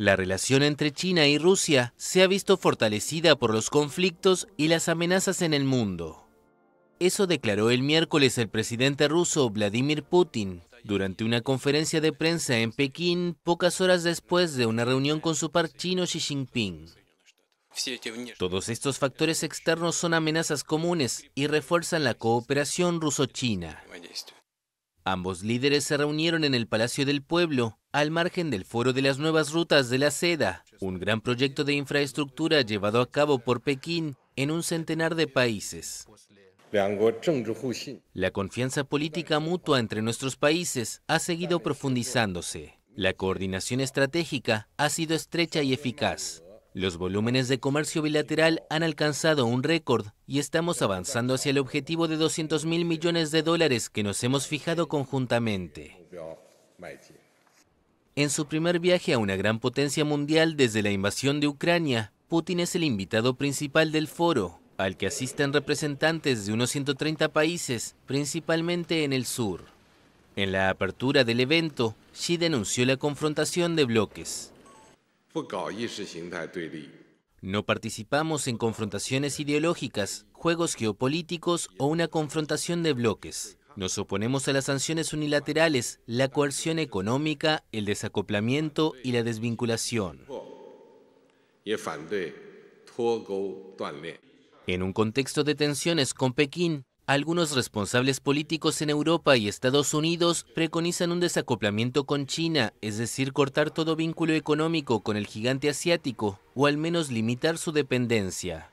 La relación entre China y Rusia se ha visto fortalecida por los conflictos y las amenazas en el mundo. Eso declaró el miércoles el presidente ruso Vladimir Putin durante una conferencia de prensa en Pekín pocas horas después de una reunión con su par chino Xi Jinping. Todos estos factores externos son amenazas comunes y refuerzan la cooperación ruso-china. Ambos líderes se reunieron en el Palacio del Pueblo al margen del Foro de las Nuevas Rutas de la Seda, un gran proyecto de infraestructura llevado a cabo por Pekín en un centenar de países. La confianza política mutua entre nuestros países ha seguido profundizándose. La coordinación estratégica ha sido estrecha y eficaz. Los volúmenes de comercio bilateral han alcanzado un récord y estamos avanzando hacia el objetivo de 200 mil millones de dólares que nos hemos fijado conjuntamente. En su primer viaje a una gran potencia mundial desde la invasión de Ucrania, Putin es el invitado principal del foro, al que asisten representantes de unos 130 países, principalmente en el sur. En la apertura del evento, Xi denunció la confrontación de bloques. No participamos en confrontaciones ideológicas, juegos geopolíticos o una confrontación de bloques. Nos oponemos a las sanciones unilaterales, la coerción económica, el desacoplamiento y la desvinculación. En un contexto de tensiones con Pekín, algunos responsables políticos en Europa y Estados Unidos preconizan un desacoplamiento con China, es decir, cortar todo vínculo económico con el gigante asiático o al menos limitar su dependencia.